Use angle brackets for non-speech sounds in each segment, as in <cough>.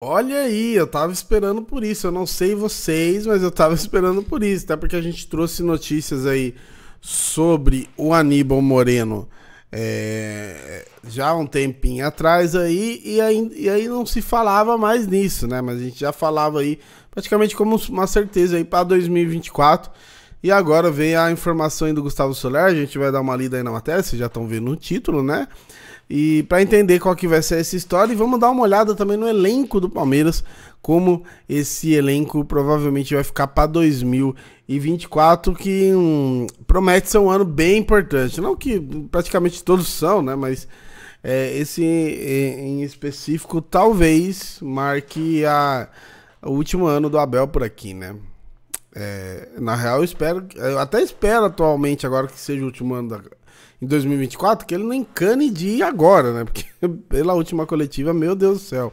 Olha aí, eu tava esperando por isso. Eu não sei vocês, mas eu tava <laughs> esperando por isso. Até porque a gente trouxe notícias aí sobre o Aníbal Moreno é, já um tempinho atrás aí e, aí, e aí não se falava mais nisso, né? Mas a gente já falava aí praticamente como uma certeza aí para 2024 e agora vem a informação do Gustavo Soler, a gente vai dar uma lida aí na matéria, vocês já estão vendo o título, né? E para entender qual que vai ser essa história, e vamos dar uma olhada também no elenco do Palmeiras, como esse elenco provavelmente vai ficar para 2024, que hum, promete ser um ano bem importante. Não que praticamente todos são, né? Mas é, esse é, em específico talvez marque a, o último ano do Abel por aqui, né? É, na real, eu espero. Eu até espero atualmente, agora que seja o último ano da, em 2024, que ele não encane de ir agora, né? Porque <laughs> pela última coletiva, meu Deus do céu.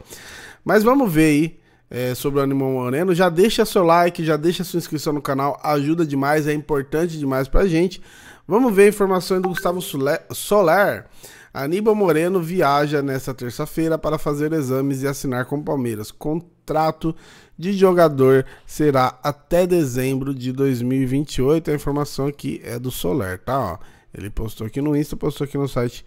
Mas vamos ver aí é, sobre o Animal Moreno. Já deixa seu like, já deixa sua inscrição no canal, ajuda demais, é importante demais pra gente. Vamos ver informações do Gustavo Soler Aníbal Moreno viaja nesta terça-feira para fazer exames e assinar com o Palmeiras. Contrato de jogador será até dezembro de 2028. A informação aqui é do Soler, tá? Ó, ele postou aqui no Insta, postou aqui no site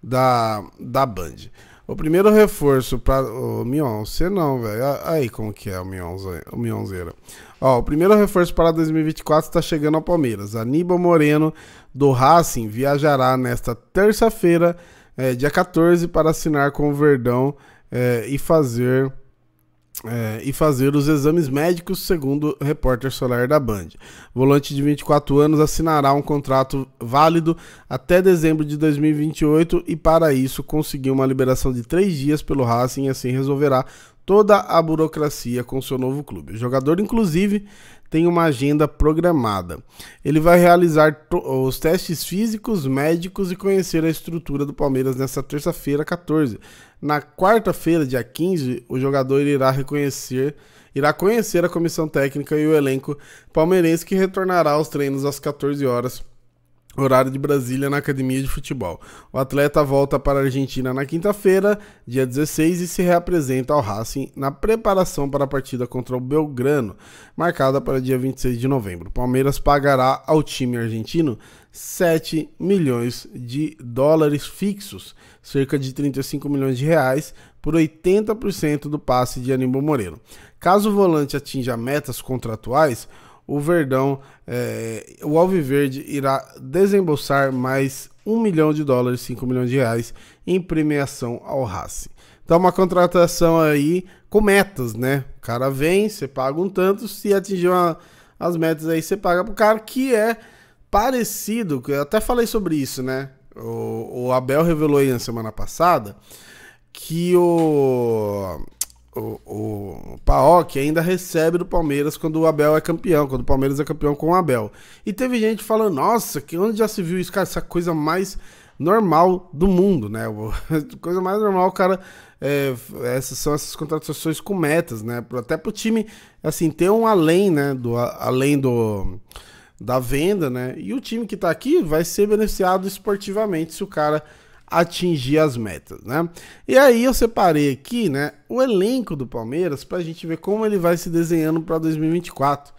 da, da Band. O primeiro reforço para o Mion, você não, velho. Aí como que é o Mionzeira? O, Mionzeira. Ó, o primeiro reforço para 2024 está chegando ao Palmeiras. Aníbal Moreno do Racing viajará nesta terça-feira, é, dia 14, para assinar com o Verdão é, e fazer é, e fazer os exames médicos, segundo o repórter solar da Band. volante de 24 anos assinará um contrato válido até dezembro de 2028 e, para isso, conseguiu uma liberação de três dias pelo Racing e assim resolverá toda a burocracia com seu novo clube. O jogador, inclusive, tem uma agenda programada. Ele vai realizar os testes físicos, médicos e conhecer a estrutura do Palmeiras nesta terça-feira, 14. Na quarta-feira, dia 15, o jogador irá reconhecer, irá conhecer a comissão técnica e o elenco palmeirense que retornará aos treinos às 14 horas horário de Brasília, na academia de futebol. O atleta volta para a Argentina na quinta-feira, dia 16, e se reapresenta ao Racing na preparação para a partida contra o Belgrano, marcada para dia 26 de novembro. Palmeiras pagará ao time argentino 7 milhões de dólares fixos, cerca de 35 milhões de reais, por 80% do passe de Aníbal Moreno. Caso o volante atinja metas contratuais, o Verdão, é, o Alviverde irá desembolsar mais 1 milhão de dólares, 5 milhões de reais em premiação ao Racing. Então, uma contratação aí com metas, né? O cara vem, você paga um tanto, se atingir uma, as metas aí, você paga para o cara, que é parecido, eu até falei sobre isso, né? O, o Abel revelou aí na semana passada que o, PAOC ainda recebe do Palmeiras quando o Abel é campeão, quando o Palmeiras é campeão com o Abel. E teve gente falando, nossa, que onde já se viu isso, cara, essa coisa mais normal do mundo, né? <laughs> Coisa mais normal, cara. É, essas são essas contratações com metas, né? Até pro time, assim, ter um além, né? Do, além do da venda, né? E o time que tá aqui vai ser beneficiado esportivamente se o cara atingir as metas, né? E aí eu separei aqui, né, o elenco do Palmeiras para a gente ver como ele vai se desenhando para 2024.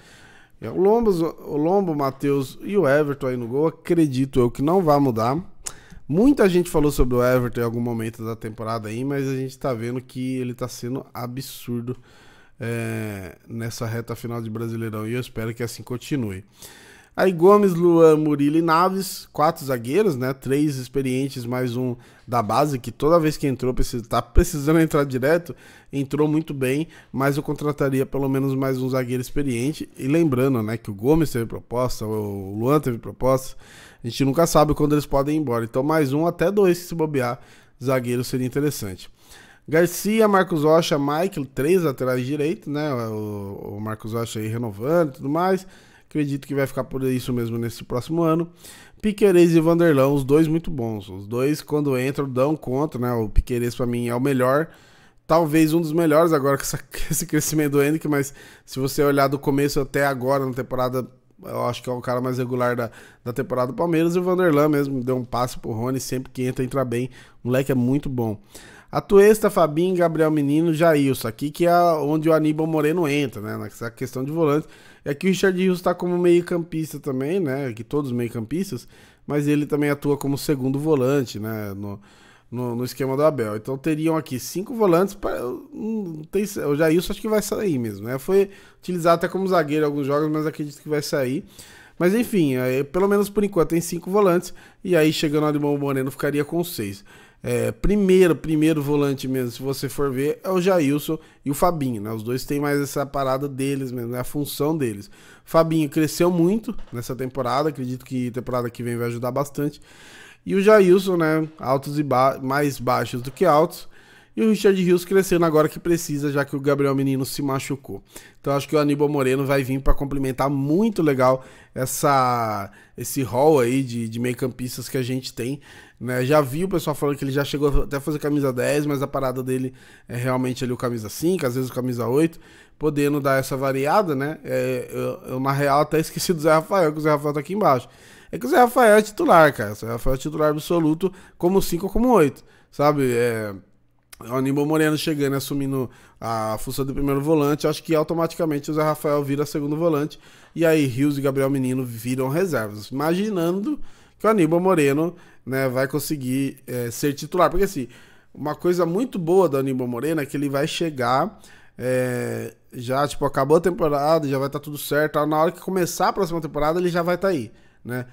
É, o Lombo, o Lombo, o Matheus e o Everton aí no gol, acredito eu que não vai mudar. Muita gente falou sobre o Everton em algum momento da temporada aí, mas a gente está vendo que ele está sendo absurdo é, nessa reta final de Brasileirão e eu espero que assim continue. Aí Gomes, Luan, Murilo e Naves, quatro zagueiros, né? Três experientes, mais um da base, que toda vez que entrou, tá precisando entrar direto, entrou muito bem, mas eu contrataria pelo menos mais um zagueiro experiente. E lembrando, né, que o Gomes teve proposta, o Luan teve proposta, a gente nunca sabe quando eles podem ir embora. Então mais um, até dois, se bobear, zagueiro seria interessante. Garcia, Marcos Rocha, Michael, três laterais direito, né? O, o Marcos Rocha aí renovando e tudo mais. Acredito que vai ficar por isso mesmo nesse próximo ano. Piquerez e Vanderlão, os dois muito bons. Os dois, quando entram, dão conta, né? O Piquerez, para mim, é o melhor. Talvez um dos melhores agora com <laughs> esse crescimento do Henrique, mas se você olhar do começo até agora na temporada, eu acho que é o cara mais regular da, da temporada do Palmeiras. E o Vanderlan mesmo deu um passe pro Rony, sempre que entra, entra bem. O moleque é muito bom. Atuesta, Fabinho, Gabriel Menino, Jailson. Aqui que é onde o Aníbal Moreno entra, né? Nessa questão de volante. É que o Richard Rios está como meio-campista também, né? Que todos meio-campistas, mas ele também atua como segundo volante, né? No, no, no, esquema do Abel. Então teriam aqui cinco volantes para. o Jailson acho que vai sair mesmo, né? Foi utilizado até como zagueiro em alguns jogos, mas acredito que vai sair. Mas enfim, aí, é, pelo menos por enquanto tem cinco volantes. E aí chegando o Alimão Moreno ficaria com seis é, primeiro, primeiro volante mesmo, se você for ver, é o Jailson e o Fabinho, né? Os dois têm mais essa parada deles mesmo, né? A função deles. Fabinho cresceu muito nessa temporada, acredito que temporada que vem vai ajudar bastante. E o Jailson, né? Altos e ba mais baixos do que altos. E o Richard Rios crescendo agora que precisa, já que o Gabriel Menino se machucou. Então acho que o Aníbal Moreno vai vir para complementar muito legal essa esse hall aí de, de meio-campistas que a gente tem. Né? Já vi o pessoal falando que ele já chegou até fazer camisa 10, mas a parada dele é realmente ali o camisa 5, às vezes o camisa 8, podendo dar essa variada, né? É, eu, eu, na real, até esqueci do Zé Rafael, que o Zé Rafael tá aqui embaixo. É que o Zé Rafael é titular, cara. O Zé Rafael é titular absoluto, como 5 ou como 8, sabe? É é o Aníbal Moreno chegando e assumindo a função do primeiro volante, acho que automaticamente o Zé Rafael vira segundo volante. E aí Rios e Gabriel Menino viram reservas. Imaginando que o Aníbal Moreno né, vai conseguir é, ser titular. Porque assim, uma coisa muito boa do Aníbal Moreno é que ele vai chegar. É, já, tipo, acabou a temporada, já vai estar tá tudo certo. Na hora que começar a próxima temporada, ele já vai estar tá aí, né?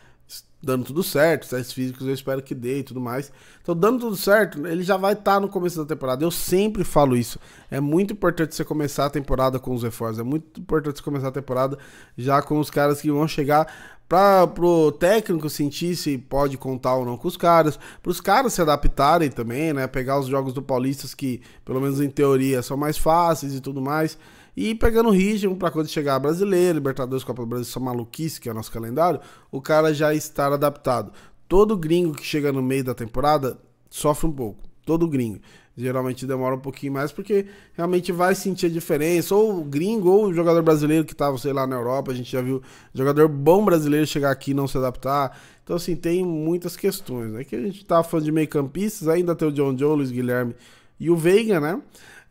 dando tudo certo, testes físicos eu espero que dê e tudo mais. Então, dando tudo certo, ele já vai estar tá no começo da temporada. Eu sempre falo isso. É muito importante você começar a temporada com os reforços. É muito importante você começar a temporada já com os caras que vão chegar para pro técnico sentir se pode contar ou não com os caras, para os caras se adaptarem também, né? Pegar os jogos do Paulistas que, pelo menos em teoria, são mais fáceis e tudo mais. E pegando o ritmo para quando chegar brasileiro, Libertadores, Copa do Brasil, são maluquice que é o nosso calendário, o cara já estar cara adaptado. Todo gringo que chega no meio da temporada sofre um pouco. Todo gringo. Geralmente demora um pouquinho mais porque realmente vai sentir a diferença. Ou o gringo, ou o jogador brasileiro que estava, sei lá, na Europa. A gente já viu jogador bom brasileiro chegar aqui e não se adaptar. Então, assim, tem muitas questões. Né? Que a gente tá falando de meio-campistas, ainda tem o John Luiz Guilherme e o Veiga, né?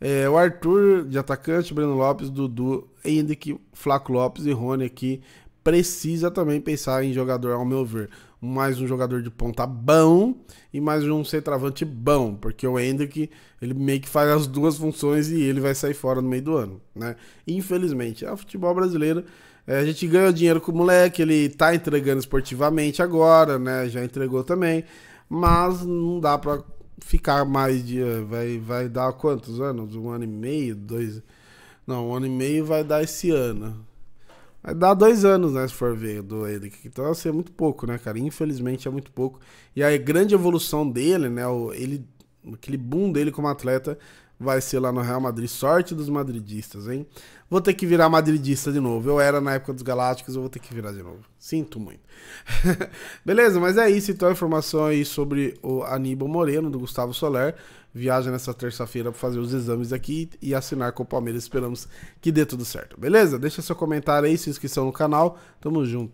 É, o Arthur de atacante, Breno Lopes, Dudu, Henrique, Flaco Lopes e Rony aqui precisa também pensar em jogador, ao meu ver. Mais um jogador de ponta bom e mais um centroavante bom, porque o Hendrick, ele meio que faz as duas funções e ele vai sair fora no meio do ano, né? Infelizmente, é o futebol brasileiro. É, a gente ganha dinheiro com o moleque, ele tá entregando esportivamente agora, né? Já entregou também, mas não dá para ficar mais de. Eh, vai, vai dar quantos anos? Um ano e meio, dois. Não, um ano e meio vai dar esse ano. Vai dar dois anos, né, se for ver do Eric. Então, assim, é muito pouco, né, cara? Infelizmente é muito pouco. E a grande evolução dele, né, o, ele, aquele boom dele como atleta vai ser lá no Real Madrid. Sorte dos madridistas, hein? Vou ter que virar madridista de novo. Eu era na época dos Galácticos, eu vou ter que virar de novo. Sinto muito. <laughs> Beleza, mas é isso. Então, a informação aí sobre o Aníbal Moreno, do Gustavo Soler viaja nessa terça-feira para fazer os exames aqui e assinar com o Palmeiras. Esperamos que dê tudo certo, beleza? Deixa seu comentário aí, se inscrição no canal. Tamo junto.